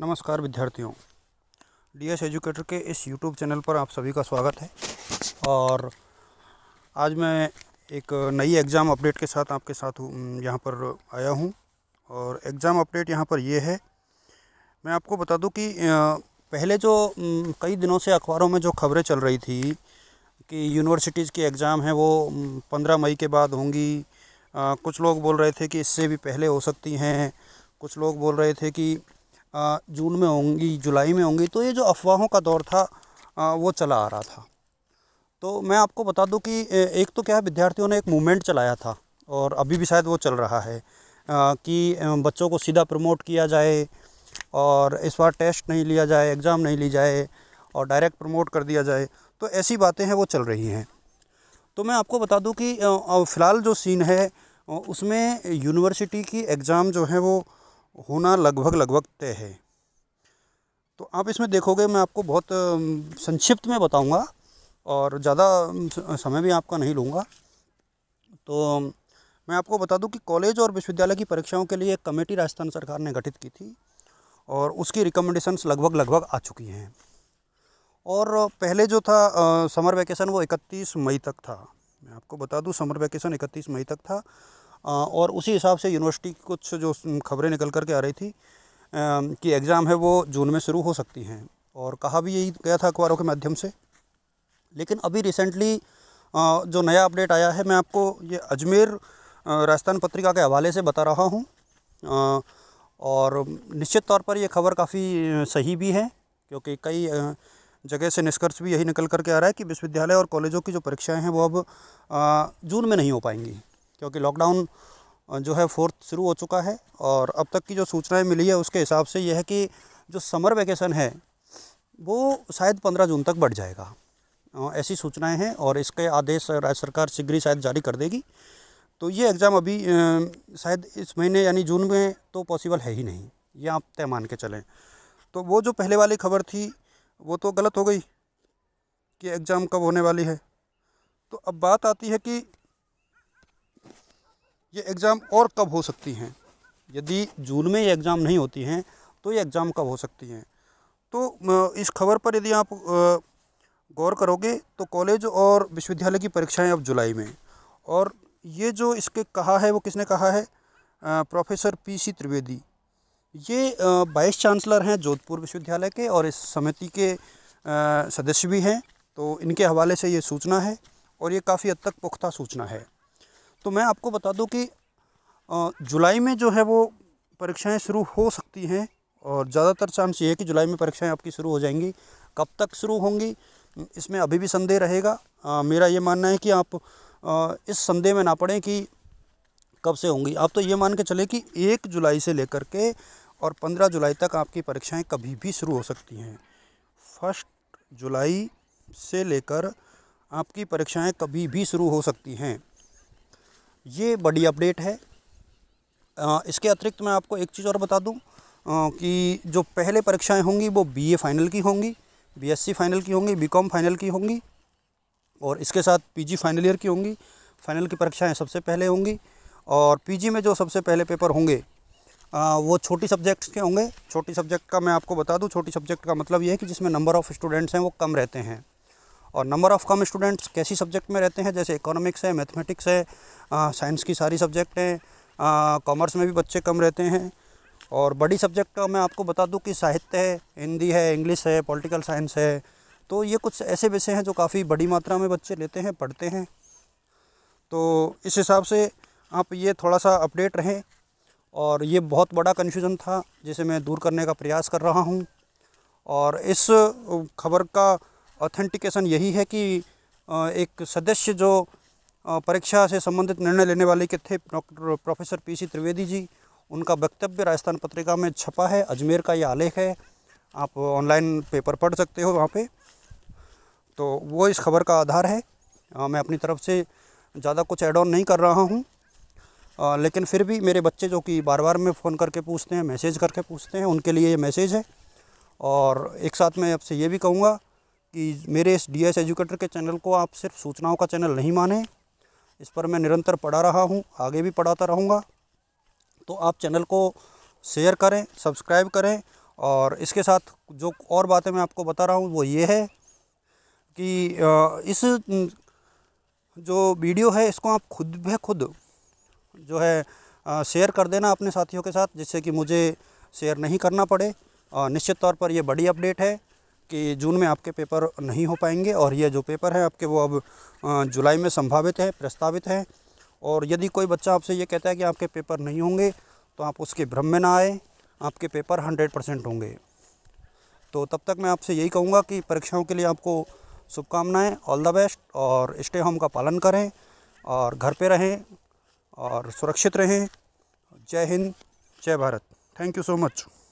नमस्कार विद्यार्थियों D S educator के इस यूट्यूब चैनल पर आप सभी का स्वागत है और आज मैं एक नई एग्ज़ाम अपडेट के साथ आपके साथ यहाँ पर आया हूँ और एग्ज़ाम अपडेट यहाँ पर ये है मैं आपको बता दूँ कि पहले जो कई दिनों से अखबारों में जो खबरें चल रही थी कि यूनिवर्सिटीज़ की एग्ज़ाम है वो पंद्रह मई के बाद होंगी कुछ लोग बोल रहे थे कि इससे भी पहले हो सकती हैं कुछ लोग बोल रहे थे कि जून में होंगी जुलाई में होंगी तो ये जो अफवाहों का दौर था वो चला आ रहा था तो मैं आपको बता दूं कि एक तो क्या है विद्यार्थियों ने एक मूवमेंट चलाया था और अभी भी शायद वो चल रहा है कि बच्चों को सीधा प्रमोट किया जाए और इस बार टेस्ट नहीं लिया जाए एग्ज़ाम नहीं ली जाए और डायरेक्ट प्रमोट कर दिया जाए तो ऐसी बातें हैं वो चल रही हैं तो मैं आपको बता दूं कि फ़िलहाल जो सीन है उसमें यूनिवर्सिटी की एग्ज़ाम जो है वो होना लगभग लगभग तय है तो आप इसमें देखोगे मैं आपको बहुत संक्षिप्त में बताऊंगा और ज़्यादा समय भी आपका नहीं लूँगा तो मैं आपको बता दूं कि कॉलेज और विश्वविद्यालय की परीक्षाओं के लिए एक कमेटी राजस्थान सरकार ने गठित की थी और उसकी रिकमेंडेशंस लगभग लगभग आ चुकी हैं और पहले जो था आ, समर वैकेशन वो 31 मई तक था मैं आपको बता दूं समर वैकेशन 31 मई तक था और उसी हिसाब से यूनिवर्सिटी की कुछ जो खबरें निकल कर के आ रही थी कि एग्ज़ाम है वो जून में शुरू हो सकती हैं और कहा भी यही गया था अखबारों के माध्यम से लेकिन अभी रिसेंटली जो नया अपडेट आया है मैं आपको ये अजमेर राजस्थान पत्रिका के हवाले से बता रहा हूँ और निश्चित तौर पर यह खबर काफ़ी सही भी है क्योंकि कई जगह से निष्कर्ष भी यही निकल करके आ रहा है कि विश्वविद्यालय और कॉलेजों की जो परीक्षाएं हैं वो अब जून में नहीं हो पाएंगी क्योंकि लॉकडाउन जो है फोर्थ शुरू हो चुका है और अब तक की जो सूचनाएं मिली है उसके हिसाब से यह है कि जो समर वैकेशन है वो शायद पंद्रह जून तक बढ़ जाएगा ऐसी सूचनाएं हैं और इसके आदेश राज्य सरकार शीघ्र ही शायद जारी कर देगी तो ये एग्ज़ाम अभी शायद इस महीने यानी जून में तो पॉसिबल है ही नहीं ये आप तय मान के चलें तो वो जो पहले वाली खबर थी वो तो गलत हो गई कि एग्ज़ाम कब होने वाली है तो अब बात आती है कि ये एग्ज़ाम और कब हो सकती हैं यदि जून में ये एग्ज़ाम नहीं होती हैं तो ये एग्ज़ाम कब हो सकती हैं तो इस खबर पर यदि आप गौर करोगे तो कॉलेज और विश्वविद्यालय की परीक्षाएं अब जुलाई में और ये जो इसके कहा है वो किसने कहा है प्रोफेसर पी सी त्रिवेदी ये वाइस चांसलर हैं जोधपुर विश्वविद्यालय के और इस समिति के सदस्य भी हैं तो इनके हवाले से ये सूचना है और ये काफ़ी हद तक पुख्ता सूचना है तो मैं आपको बता दूं कि जुलाई में जो है वो परीक्षाएं शुरू हो सकती हैं और ज़्यादातर चांस ये है कि जुलाई में परीक्षाएं आपकी शुरू हो जाएंगी कब तक शुरू होंगी इसमें अभी भी संदेह रहेगा मेरा ये मानना है कि आप आ, इस संदेह में ना पड़ें कि कब से होंगी आप तो ये मान के चले कि एक जुलाई से लेकर के और पंद्रह जुलाई तक आपकी परीक्षाएं कभी भी शुरू हो सकती हैं फर्स्ट जुलाई से लेकर आपकी परीक्षाएं कभी भी शुरू हो सकती हैं ये बड़ी अपडेट है इसके अतिरिक्त मैं आपको एक चीज़ और बता दूं कि जो पहले परीक्षाएं होंगी वो बीए फाइनल की होंगी बीएससी फाइनल की होंगी बीकॉम फाइनल की होंगी और इसके साथ पीजी फाइनल ईयर की होंगी फाइनल की परीक्षाएं सबसे पहले होंगी और पीजी में जो सबसे पहले पेपर होंगे आ, वो छोटी सब्जेक्ट्स के होंगे छोटी सब्जेक्ट का मैं आपको बता दूं छोटी सब्जेक्ट का मतलब ये है कि जिसमें नंबर ऑफ़ स्टूडेंट्स हैं वो कम रहते हैं और नंबर ऑफ़ कम स्टूडेंट्स कैसी सब्जेक्ट में रहते हैं जैसे इकोनॉमिक्स है मैथमेटिक्स है साइंस की सारी सब्जेक्ट हैं कॉमर्स में भी बच्चे कम रहते हैं और बड़ी सब्जेक्ट का मैं आपको बता दूं कि साहित्य है हिंदी है इंग्लिश है पॉलिटिकल साइंस है तो ये कुछ ऐसे विषय हैं जो काफ़ी बड़ी मात्रा में बच्चे लेते हैं पढ़ते हैं तो इस हिसाब से आप ये थोड़ा सा अपडेट रहें और ये बहुत बड़ा कन्फ्यूज़न था जिसे मैं दूर करने का प्रयास कर रहा हूँ और इस खबर का ऑथेंटिकेशन यही है कि एक सदस्य जो परीक्षा से संबंधित निर्णय लेने वाले के थे doctor professor PC Trivedi ji उनका वक्तव्य राजस्थान पत्रिका में छपा है अजमेर का ये आलेख है आप ऑनलाइन पेपर पढ़ सकते हो वहाँ पे तो वो इस खबर का आधार है आ, मैं अपनी तरफ से ज़्यादा कुछ एड ऑन नहीं कर रहा हूँ लेकिन फिर भी मेरे बच्चे जो कि बार बार में फ़ोन करके पूछते हैं मैसेज करके पूछते हैं उनके लिए ये मैसेज है और एक साथ मैं आपसे ये भी कहूँगा कि मेरे इस डी एस एजुकेटर के चैनल को आप सिर्फ सूचनाओं का चैनल नहीं माने इस पर मैं निरंतर पढ़ा रहा हूँ आगे भी पढ़ाता रहूँगा तो आप चैनल को शेयर करें सब्सक्राइब करें और इसके साथ जो और बातें मैं आपको बता रहा हूँ वो ये है कि इस जो वीडियो है इसको आप खुद ब खुद जो है शेयर कर देना अपने साथियों के साथ जिससे कि मुझे शेयर नहीं करना पड़े निश्चित तौर पर यह बड़ी अपडेट है कि जून में आपके पेपर नहीं हो पाएंगे और ये जो पेपर हैं आपके वो अब जुलाई में संभावित है प्रस्तावित है और यदि कोई बच्चा आपसे ये कहता है कि आपके पेपर नहीं होंगे तो आप उसके भ्रम में ना आए आपके पेपर हंड्रेड परसेंट होंगे तो तब तक मैं आपसे यही कहूँगा कि परीक्षाओं के लिए आपको शुभकामनाएँ ऑल द बेस्ट और स्टे होम का पालन करें और घर पर रहें और सुरक्षित रहें जय हिंद जय Bharat thank you so much